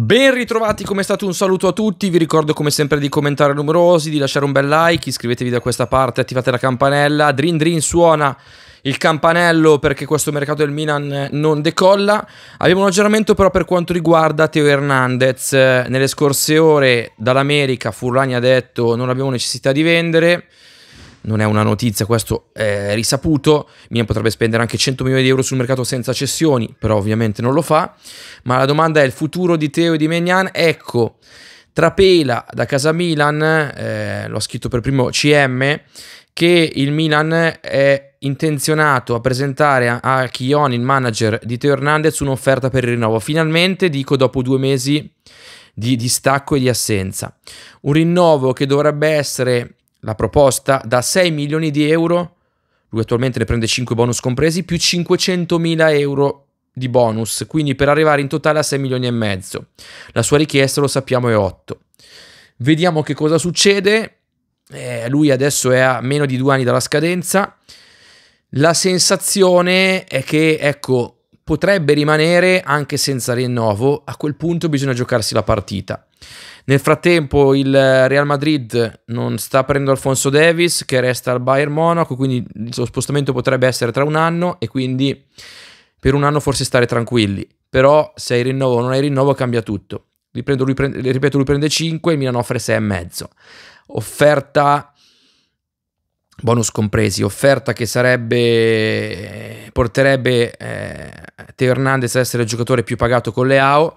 Ben ritrovati, come è stato un saluto a tutti, vi ricordo come sempre di commentare numerosi, di lasciare un bel like, iscrivetevi da questa parte, attivate la campanella, Dream Dream suona il campanello perché questo mercato del Milan non decolla. Abbiamo un aggiornamento però per quanto riguarda Teo Hernandez, nelle scorse ore dall'America Furlani ha detto non abbiamo necessità di vendere, non è una notizia, questo è risaputo, Milan potrebbe spendere anche 100 milioni di euro sul mercato senza cessioni, però ovviamente non lo fa, ma la domanda è il futuro di Teo e di Menian? ecco, trapela da casa Milan, eh, l'ho scritto per primo CM, che il Milan è intenzionato a presentare a, a Chion, il manager di Teo Hernandez, un'offerta per il rinnovo. Finalmente, dico dopo due mesi di distacco e di assenza. Un rinnovo che dovrebbe essere la proposta da 6 milioni di euro, lui attualmente ne prende 5 bonus compresi, più 500 mila euro di bonus, quindi per arrivare in totale a 6 milioni e mezzo. La sua richiesta, lo sappiamo, è 8. Vediamo che cosa succede. Eh, lui adesso è a meno di due anni dalla scadenza. La sensazione è che, ecco, potrebbe rimanere anche senza rinnovo. A quel punto bisogna giocarsi la partita. Nel frattempo il Real Madrid non sta prendendo Alfonso Davis che resta al Bayern Monaco, quindi il suo spostamento potrebbe essere tra un anno e quindi per un anno forse stare tranquilli. Però se hai rinnovo o non hai rinnovo cambia tutto. Riprendo, lui prende, ripeto, lui prende 5, il Milan offre 6,5. Offerta bonus compresi, offerta che sarebbe porterebbe eh, Teo Hernandez a essere il giocatore più pagato con le AO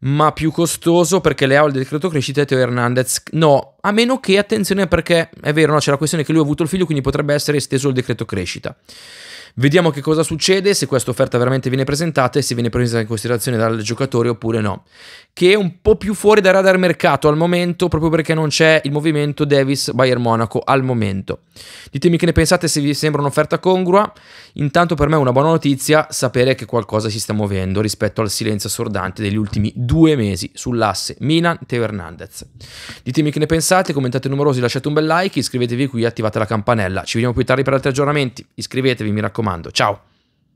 ma più costoso perché Leao ha il decreto crescita e Teo Hernandez no, a meno che, attenzione perché è vero, no, c'è la questione che lui ha avuto il figlio, quindi potrebbe essere esteso il decreto crescita. Vediamo che cosa succede, se questa offerta veramente viene presentata e se viene presa in considerazione dal giocatore oppure no. Che è un po' più fuori dal radar mercato al momento, proprio perché non c'è il movimento Davis-Bayern Monaco al momento. Ditemi che ne pensate se vi sembra un'offerta congrua. Intanto per me è una buona notizia sapere che qualcosa si sta muovendo rispetto al silenzio assordante degli ultimi due mesi sull'asse Milan-Teo Hernandez. Ditemi che ne pensate apprezzate, commentate numerosi, lasciate un bel like, iscrivetevi qui e attivate la campanella. Ci vediamo più tardi per altri aggiornamenti. Iscrivetevi, mi raccomando. Ciao!